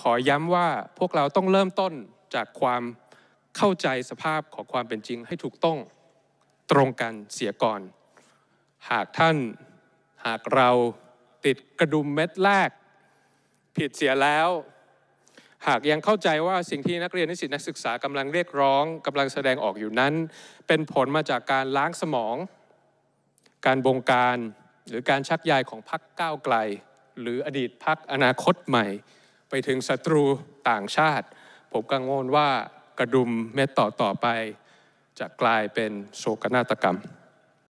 ขอย้ำว่าพวกเราต้องเริ่มต้นจากความเข้าใจสภาพของความเป็นจริงให้ถูกต้องตรงกันเสียก่อน หากท่าน หากเราติดกระดุมเม็ดแรกผิดเสียแล้ว หากยังเข้าใจว่าสิ่งที่นักเรียนนิสิตนักศึกษากำลังเรียกร้องกำลังแสดงออกอยู่นั้น เป็นผลมาจากการล้างสมอง การบงการหรือการชักยายของพักก้าวไกล หรืออดีตพักอนาคตใหม่ไปถึงศัตรูต่างชาติ ผมกังวลว่ากระดุมเม็ดต่อต่อไป จะกลายเป็นโศกนาฏกรรม